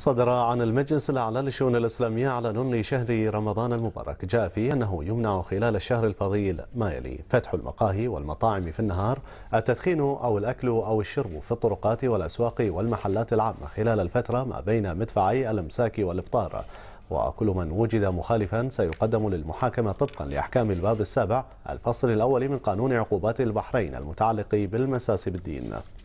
صدر عن المجلس الأعلى للشؤون الإسلامية على نون شهر رمضان المبارك جاء فيه أنه يمنع خلال الشهر الفضيل ما يلي فتح المقاهي والمطاعم في النهار التدخين أو الأكل أو الشرب في الطرقات والأسواق والمحلات العامة خلال الفترة ما بين مدفعي الأمساك والإفطار وكل من وجد مخالفا سيقدم للمحاكمة طبقا لأحكام الباب السابع الفصل الأول من قانون عقوبات البحرين المتعلق بالمساس بالدين